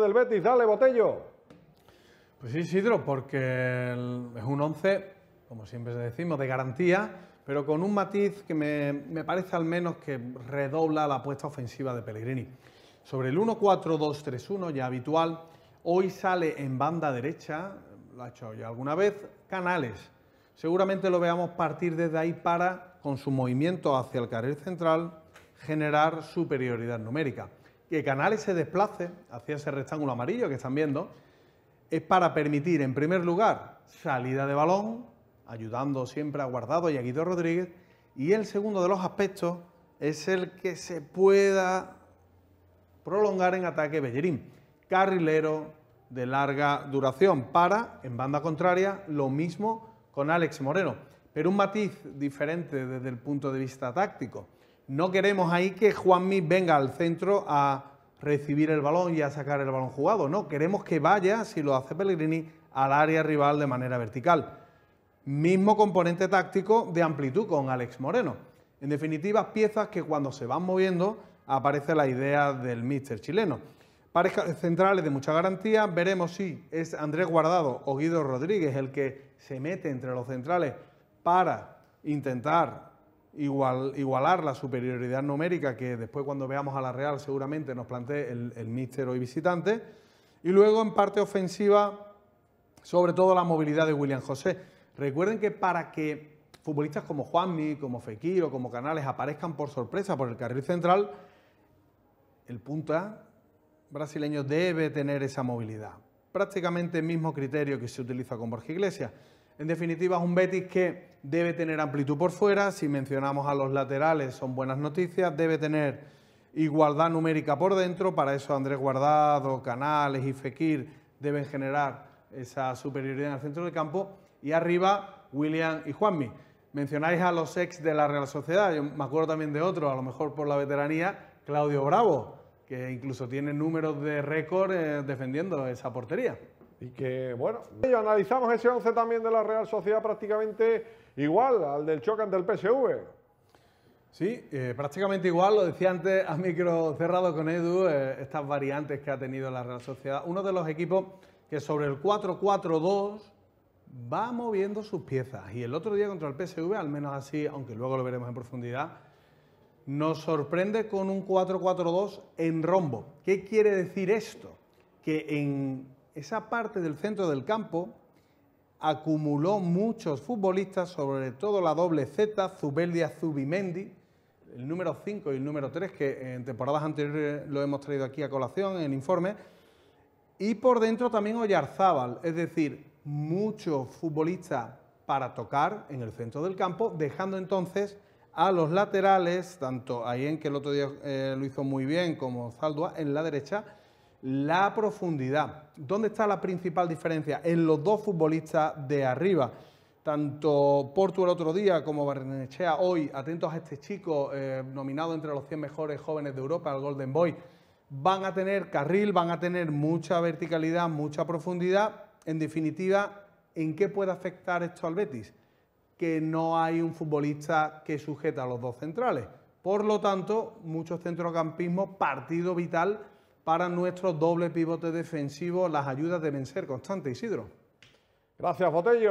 del Betis, dale Botello. Pues sí, Sidro, porque es un 11, como siempre decimos, de garantía, pero con un matiz que me, me parece al menos que redobla la apuesta ofensiva de Pellegrini. Sobre el 1-4-2-3-1, ya habitual, hoy sale en banda derecha, lo ha hecho ya alguna vez, Canales. Seguramente lo veamos partir desde ahí para, con su movimiento hacia el carril central, generar superioridad numérica que Canales se desplace hacia ese rectángulo amarillo que están viendo, es para permitir, en primer lugar, salida de balón, ayudando siempre a Guardado y a Guido Rodríguez, y el segundo de los aspectos es el que se pueda prolongar en ataque Bellerín, carrilero de larga duración, para, en banda contraria, lo mismo con Alex Moreno, pero un matiz diferente desde el punto de vista táctico. No queremos ahí que Juanmi venga al centro a recibir el balón y a sacar el balón jugado. No, queremos que vaya, si lo hace Pellegrini, al área rival de manera vertical. Mismo componente táctico de amplitud con Alex Moreno. En definitiva, piezas que cuando se van moviendo aparece la idea del míster chileno. Parejas centrales de mucha garantía, veremos si es Andrés Guardado o Guido Rodríguez el que se mete entre los centrales para intentar igualar la superioridad numérica que después cuando veamos a la Real seguramente nos plantee el, el míster hoy visitante. Y luego en parte ofensiva, sobre todo la movilidad de William José. Recuerden que para que futbolistas como Juanmi, como Fekir como Canales aparezcan por sorpresa por el carril central, el punta brasileño debe tener esa movilidad. Prácticamente el mismo criterio que se utiliza con Borja Iglesias. En definitiva, es un Betis que debe tener amplitud por fuera. Si mencionamos a los laterales, son buenas noticias. Debe tener igualdad numérica por dentro. Para eso Andrés Guardado, Canales y Fekir deben generar esa superioridad en el centro del campo. Y arriba, William y Juanmi. Mencionáis a los ex de la Real Sociedad. Yo me acuerdo también de otro, a lo mejor por la veteranía, Claudio Bravo, que incluso tiene números de récord eh, defendiendo esa portería. Y que, bueno, analizamos ese 11 también de la Real Sociedad prácticamente igual al del choque del PSV. Sí, eh, prácticamente igual, lo decía antes a micro cerrado con Edu, eh, estas variantes que ha tenido la Real Sociedad. Uno de los equipos que sobre el 4-4-2 va moviendo sus piezas. Y el otro día contra el PSV, al menos así, aunque luego lo veremos en profundidad, nos sorprende con un 4-4-2 en rombo. ¿Qué quiere decir esto? Que en esa parte del centro del campo acumuló muchos futbolistas, sobre todo la doble Z, Zubeldia Zubimendi, el número 5 y el número 3, que en temporadas anteriores lo hemos traído aquí a colación en el informe, y por dentro también Oyarzábal, es decir, muchos futbolistas para tocar en el centro del campo, dejando entonces a los laterales, tanto en que el otro día eh, lo hizo muy bien, como Zaldua, en la derecha, la profundidad. ¿Dónde está la principal diferencia? En los dos futbolistas de arriba. Tanto Portu el otro día como Barnechea hoy, atentos a este chico eh, nominado entre los 100 mejores jóvenes de Europa, al Golden Boy, van a tener carril, van a tener mucha verticalidad, mucha profundidad. En definitiva, ¿en qué puede afectar esto al Betis? Que no hay un futbolista que sujeta a los dos centrales. Por lo tanto, muchos centrocampismo, partido vital para nuestro doble pivote defensivo las ayudas deben ser constantes, Isidro. Gracias, Botello.